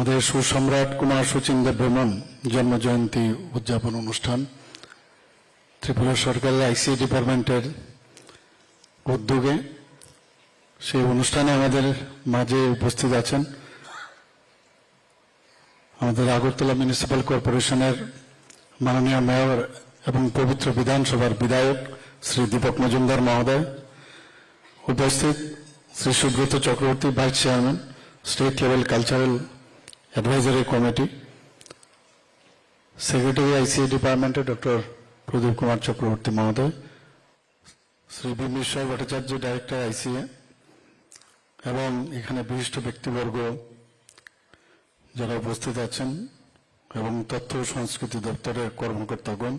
আমাদের সুসম্রাট কুমার ভ্রমণ জন্ম জয়ন্তী উদযাপন অনুষ্ঠান ত্রিপুরা সরকারের আইসি ডিপার্টমেন্টের উদ্যোগে সেই অনুষ্ঠানে আমাদের মাঝে উপস্থিত আছেন আমাদের আগরতলা মিউনিসিপ্যাল কর্পোরেশনের মাননীয় মেয়র এবং পবিত্র বিধানসভার বিধায়ক শ্রী দীপক মজুমদার মহোদয় উপস্থিত Shri Subrata Chakraborty vice chairman state level cultural advisory committee secretary ICA ডিপার্টমেন্টে ডক্টর প্রদীপ কুমার চক্রবর্তী মহোদয় শ্রী বিমেশ্বর ভট্টাচার্য ডাইরেক্টর আইসিএ এবং এখানে বিশিষ্ট ব্যক্তিবর্গ যারা উপস্থিত আছেন এবং তথ্য সংস্কৃতি দপ্তরের কর্মকর্তাগণ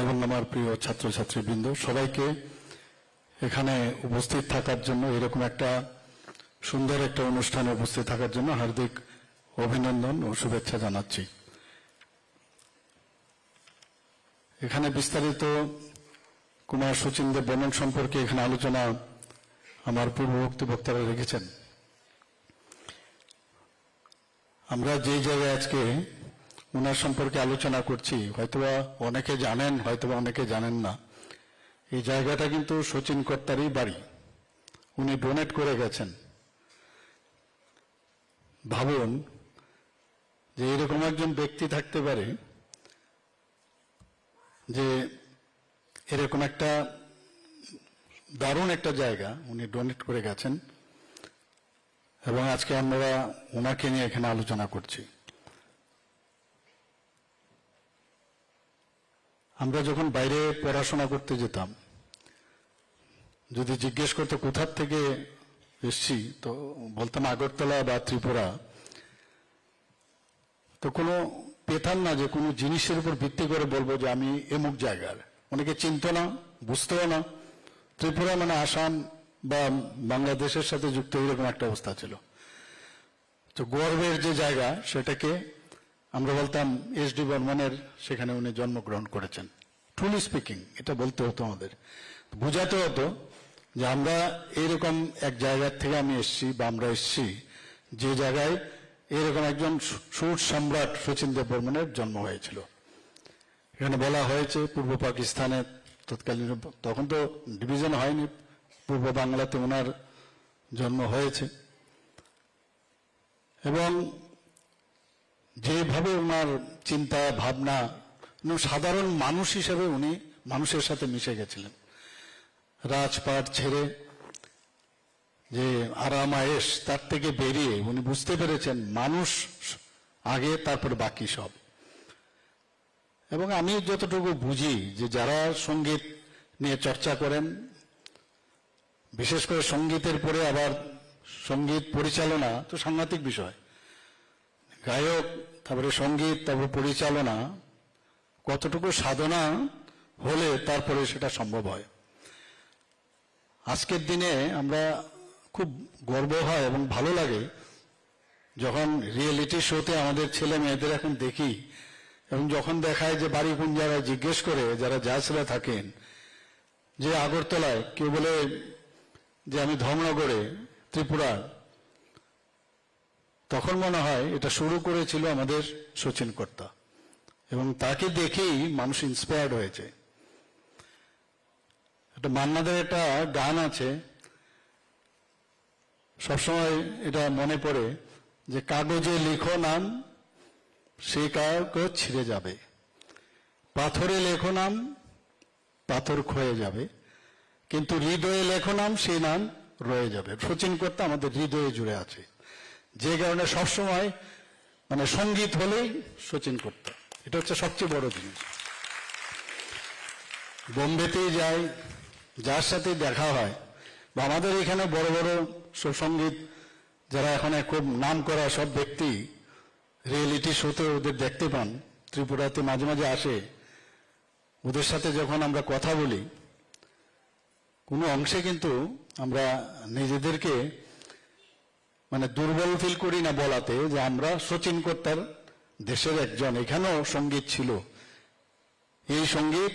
এবং আমার প্রিয় ছাত্রছাত্রীবৃন্দ সবাইকে এখানে উপস্থিত থাকার জন্য এরকম একটা সুন্দর একটা অনুষ্ঠানে উপস্থিত থাকার জন্য হার্দিক অভিনন্দন ও শুভেচ্ছা জানাচ্ছি এখানে বিস্তারিত কুমার দেব বর্মন সম্পর্কে এখানে আলোচনা আমার পূর্ববর্তী বক্তারা রেখেছেন আমরা যে জায়গায় আজকে ওনার সম্পর্কে আলোচনা করছি হয়তোবা অনেকে জানেন হয়তোবা অনেকে জানেন না এই জায়গাটা কিন্তু সচিন কর্তারই বাড়ি উনি ডোনেট করে গেছেন ভাবুন যে এরকম একজন ব্যক্তি থাকতে পারে যে এরকম একটা দারুণ একটা জায়গা উনি ডোনেট করে গেছেন এবং আজকে আমরা ওনাকে নিয়ে এখানে আলোচনা করছি আমরা যখন বাইরে পড়াশোনা করতে যেতাম যদি জিজ্ঞেস করতে কোথার থেকে এসছি তো বলতাম আগরতলা বা ত্রিপুরা তো কোনো পেতাম না যে কোনো জিনিসের উপর ভিত্তি করে বলবো যে আমি এমুক জায়গার অনেকে চিনত না বুঝতেও না ত্রিপুরা মানে আসাম বা বাংলাদেশের সাথে যুক্ত এরকম একটা অবস্থা ছিল তো গর্বের যে জায়গা সেটাকে আমরা বলতাম এস ডি বর্মনের সেখানে উনি জন্মগ্রহণ করেছেন ট্রুলি স্পিকিং এটা বলতে হতো আমাদের বোঝাতে হতো যে আমরা এরকম এক জায়গার থেকে আমি এসছি বা আমরা এসছি যে জায়গায় এরকম একজন সুর সম্রাট শচীন দেব বর্মনের জন্ম হয়েছিল এখানে বলা হয়েছে পূর্ব পাকিস্তানে তৎকালীন তখন তো ডিভিশন হয়নি পূর্ব বাংলাতে ওনার জন্ম হয়েছে এবং যেভাবে ওনার চিন্তা ভাবনা সাধারণ মানুষ হিসেবে উনি মানুষের সাথে মিশে গেছিলেন রাজপাট ছেড়ে যে আরাম আয়েস তার থেকে বেরিয়ে উনি বুঝতে পেরেছেন মানুষ আগে তারপর বাকি সব এবং আমি যতটুকু বুঝি যে যারা সঙ্গীত নিয়ে চর্চা করেন বিশেষ করে সঙ্গীতের পরে আবার সঙ্গীত পরিচালনা তো সাংঘাতিক বিষয় গায়ক তারপরে সঙ্গীত তারপরে পরিচালনা কতটুকু সাধনা হলে তারপরে সেটা সম্ভব হয় আজকের দিনে আমরা খুব গর্ব হয় এবং ভালো লাগে যখন রিয়েলিটি শোতে আমাদের ছেলে মেয়েদের এখন দেখি এবং যখন দেখায় যে বাড়ি কোন জায়গায় জিজ্ঞেস করে যারা জাজরা থাকেন যে আগরতলায় কেউ বলে যে আমি ধর্মনগরে ত্রিপুরা তখন মনে হয় এটা শুরু করেছিল আমাদের সচিন কর্তা এবং তাকে দেখেই মানুষ ইন্সপায়ার্ড হয়েছে একটা মান্নাদের একটা গান আছে সবসময় এটা মনে পড়ে যে কাগজে লেখো নাম সে কাগজ ছিঁড়ে যাবে পাথরে লেখো নাম পাথর ক্ষয়ে যাবে কিন্তু হৃদয়ে লেখো নাম সে নাম রয়ে যাবে শচীন করতে আমাদের হৃদয়ে জুড়ে আছে যে কারণে সবসময় মানে সঙ্গীত হলেই শচীন করতে এটা হচ্ছে সবচেয়ে বড় জিনিস বোম্বেতেই যাই যার সাথে দেখা হয় বা আমাদের এখানে বড় বড় সুসঙ্গীত যারা এখন খুব নাম করা সব ব্যক্তি রিয়েলিটি শোতে ওদের দেখতে পান ত্রিপুরাতে মাঝে মাঝে আসে ওদের সাথে যখন আমরা কথা বলি কোনো অংশে কিন্তু আমরা নিজেদেরকে মানে দুর্বল ফিল করি না বলাতে যে আমরা শচীন কর্তার দেশের একজন এখানেও সঙ্গীত ছিল এই সঙ্গীত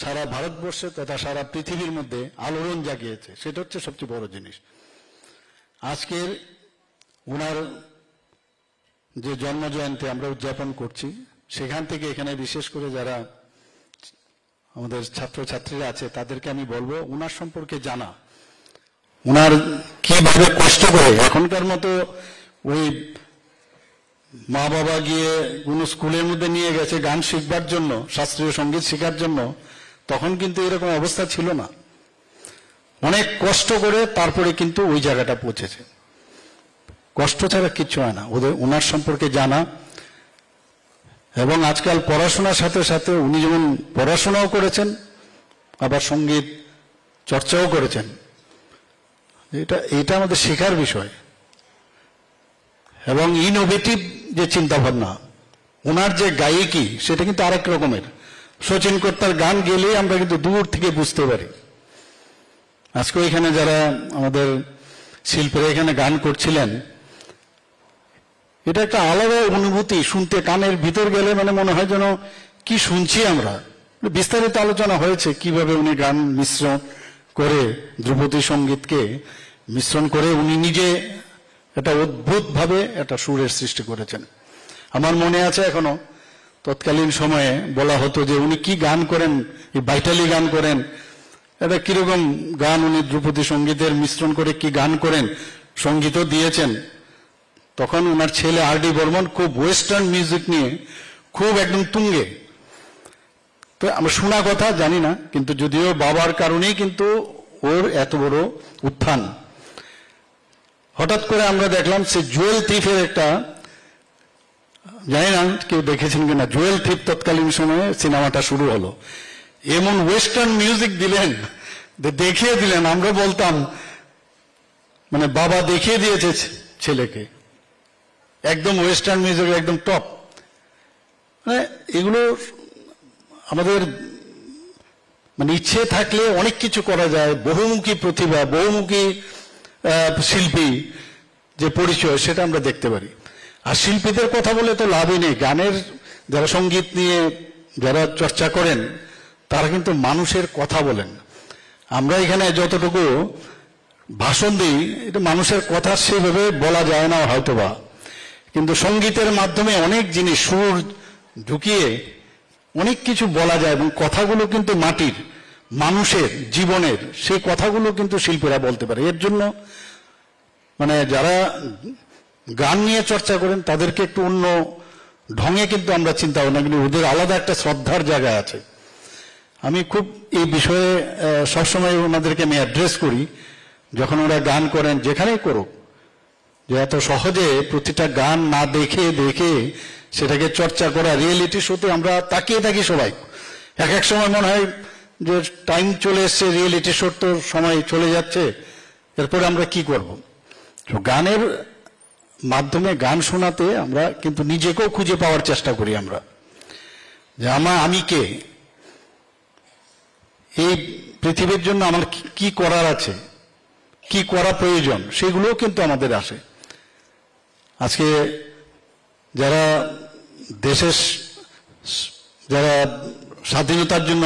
সারা ভারতবর্ষে তথা সারা পৃথিবীর মধ্যে আলোড়ন জাগিয়েছে সেটা হচ্ছে সবচেয়ে বড় জিনিস আজকের ওনার যে জন্ম জয়ন্তী আমরা উদযাপন করছি সেখান থেকে এখানে বিশেষ করে যারা আমাদের ছাত্রছাত্রীরা আছে তাদেরকে আমি বলবো ওনার সম্পর্কে জানা ওনার কিভাবে কষ্ট করে এখনকার মতো ওই মা বাবা গিয়ে কোনো স্কুলের মধ্যে নিয়ে গেছে গান শিখবার জন্য শাস্ত্রীয় সঙ্গীত শেখার জন্য তখন কিন্তু এরকম অবস্থা ছিল না অনেক কষ্ট করে তারপরে কিন্তু ওই জায়গাটা পৌঁছেছে কষ্ট ছাড়া কিচ্ছু হয় না ওদের ওনার সম্পর্কে জানা এবং আজকাল পড়াশোনার সাথে সাথে উনি যেমন পড়াশোনাও করেছেন আবার সঙ্গীত চর্চাও করেছেন এটা এটা আমাদের শেখার বিষয় এবং ইনোভেটিভ যে চিন্তাভাবনা ওনার যে গায়িকী সেটা কিন্তু আরেক রকমের শচীন কর্তার গান গেলেই আমরা কিন্তু দূর থেকে বুঝতে পারি আজকে এখানে যারা আমাদের শিল্পীরা এখানে গান করছিলেন এটা একটা আলাদা অনুভূতি শুনতে কানের ভিতর গেলে মানে মনে হয় যেন কি শুনছি আমরা বিস্তারিত আলোচনা হয়েছে কিভাবে উনি গান মিশ্রণ করে ধ্রুপদী সঙ্গীতকে মিশ্রণ করে উনি নিজে এটা অদ্ভুতভাবে একটা সুরের সৃষ্টি করেছেন আমার মনে আছে এখনো তৎকালীন সময়ে বলা হতো যে উনি কি গান করেন বাইটালি গান করেন এটা কিরকম গান উনি ধ্রুপদী সঙ্গীতের মিশ্রণ করে কি গান করেন সঙ্গীতও দিয়েছেন তখন ওনার ছেলে আর ডি বর্মন খুব ওয়েস্টার্ন মিউজিক নিয়ে খুব একদম তুঙ্গে তো আমরা শোনা কথা জানি না কিন্তু যদিও বাবার কারণেই কিন্তু ওর এত বড় উত্থান হঠাৎ করে আমরা দেখলাম সে জুয়েল থিফের একটা জানি না কেউ দেখেছেন কিনা জুয়েল থিফ তৎকালীন সময়ে সিনেমাটা শুরু হলো এমন ওয়েস্টার্ন মিউজিক দিলেন দেখিয়ে দিলেন আমরা বলতাম মানে বাবা দেখিয়ে দিয়েছে ছেলেকে একদম ওয়েস্টার্ন মিউজিক একদম টপ মানে এগুলো আমাদের মানে ইচ্ছে থাকলে অনেক কিছু করা যায় বহুমুখী প্রতিভা বহুমুখী শিল্পী যে পরিচয় সেটা আমরা দেখতে পারি আর শিল্পীদের কথা বলে তো লাভই নেই গানের যারা সঙ্গীত নিয়ে যারা চর্চা করেন তারা কিন্তু মানুষের কথা বলেন আমরা এখানে যতটুকু ভাষণ দিই এটা মানুষের কথা সেভাবে বলা যায় না হয়তোবা কিন্তু সঙ্গীতের মাধ্যমে অনেক জিনিস সুর ঢুকিয়ে অনেক কিছু বলা যায় এবং কথাগুলো কিন্তু মাটির মানুষের জীবনের সেই কথাগুলো কিন্তু শিল্পীরা বলতে পারে এর জন্য মানে যারা গান নিয়ে চর্চা করেন তাদেরকে একটু অন্য ঢঙে কিন্তু আমরা চিন্তা ভাবনা কিন্তু ওদের আলাদা একটা শ্রদ্ধার জায়গা আছে আমি খুব এই বিষয়ে সবসময় ওনাদেরকে আমি অ্যাড্রেস করি যখন ওরা গান করেন যেখানেই করুক যে এত সহজে প্রতিটা গান না দেখে দেখে সেটাকে চর্চা করা রিয়েলিটি শোতে আমরা তাকিয়ে থাকি সবাই এক এক সময় মনে হয় যে টাইম চলে এসছে রিয়েলিটি শোর তো সময় চলে যাচ্ছে এরপরে আমরা কি করব তো গানের মাধ্যমে গান শোনাতে আমরা কিন্তু নিজেকেও খুঁজে পাওয়ার চেষ্টা করি আমরা যে আমা আমি কে এই পৃথিবীর জন্য আমার কি করার আছে কি করা প্রয়োজন সেগুলোও কিন্তু আমাদের আসে আজকে যারা দেশের যারা স্বাধীনতার জন্য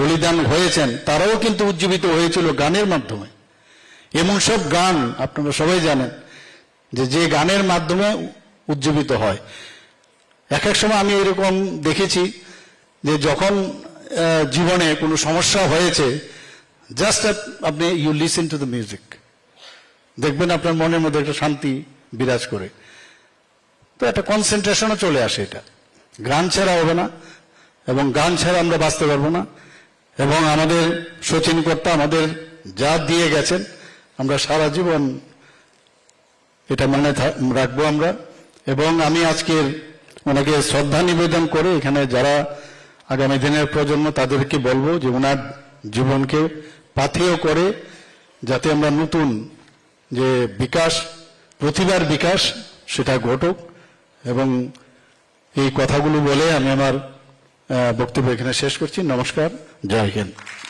বলিদান হয়েছেন তারাও কিন্তু উজ্জীবিত হয়েছিল গানের মাধ্যমে এমন সব গান আপনারা সবাই জানেন যে যে গানের মাধ্যমে উজ্জীবিত হয় এক এক সময় আমি এরকম দেখেছি যে যখন জীবনে কোনো সমস্যা হয়েছে জাস্ট আপনি you listen to the music দেখবেন আপনার মনের মধ্যে একটা শান্তি বিরাজ করে তো একটা কনসেন্ট্রেশনও চলে আসে এটা গান ছাড়া হবে না এবং গান ছাড়া আমরা বাঁচতে পারবো না এবং আমাদের শচীনকর্তা আমাদের যা দিয়ে গেছেন আমরা সারা জীবন এটা মনে রাখবো আমরা এবং আমি আজকের ওনাকে শ্রদ্ধা নিবেদন করে এখানে যারা আগামী দিনের প্রজন্ম তাদেরকে বলবো যে ওনার জীবনকে পাথেয় করে যাতে আমরা নতুন যে বিকাশ প্রতিভার বিকাশ সেটা ঘটুক এবং এই কথাগুলো বলে আমি আমার বক্তব্য এখানে শেষ করছি নমস্কার জয় হিন্দ